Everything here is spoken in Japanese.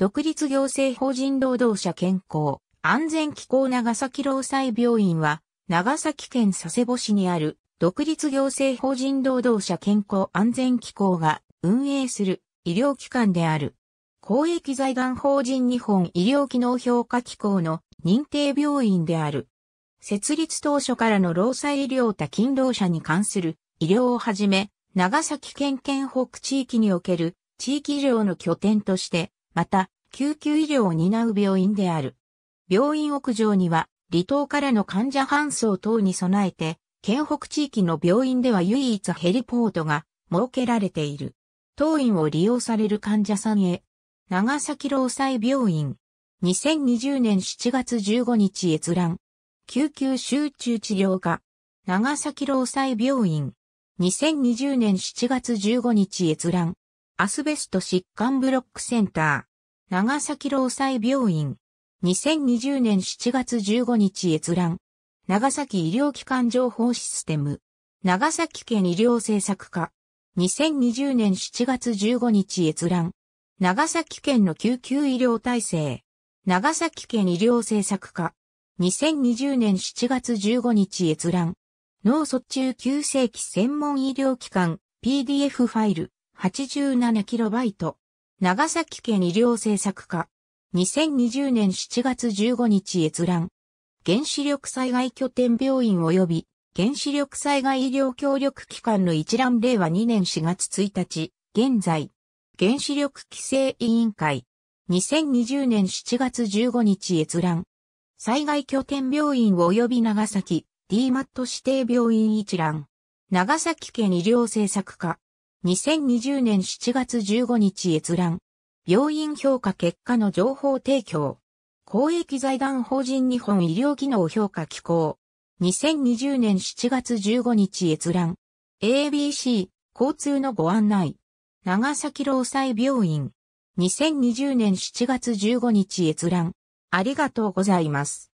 独立行政法人労働者健康、安全機構長崎労災病院は、長崎県佐世保市にある、独立行政法人労働者健康安全機構が運営する医療機関である。公益財団法人日本医療機能評価機構の認定病院である。設立当初からの労災医療多勤労者に関する医療をはじめ、長崎県県北地域における地域医療の拠点として、また救急医療を担う病院である。病院屋上には、離島からの患者搬送等に備えて、県北地域の病院では唯一ヘリポートが設けられている。当院を利用される患者さんへ。長崎労災病院。2020年7月15日閲覧。救急集中治療科。長崎労災病院。2020年7月15日閲覧。アスベスト疾患ブロックセンター。長崎労災病院。2020年7月15日閲覧。長崎医療機関情報システム。長崎県医療政策課。2020年7月15日閲覧。長崎県の救急医療体制。長崎県医療政策課。2020年7月15日閲覧。脳卒中急性期専門医療機関 PDF ファイル 87KB。長崎県医療政策課。2020年7月15日閲覧。原子力災害拠点病院及び原子力災害医療協力機関の一覧令和2年4月1日、現在。原子力規制委員会。2020年7月15日閲覧。災害拠点病院及び長崎 DMAT 指定病院一覧。長崎県医療政策課。2020年7月15日閲覧。病院評価結果の情報提供。公益財団法人日本医療機能評価機構。2020年7月15日閲覧。ABC、交通のご案内。長崎労災病院。2020年7月15日閲覧。ありがとうございます。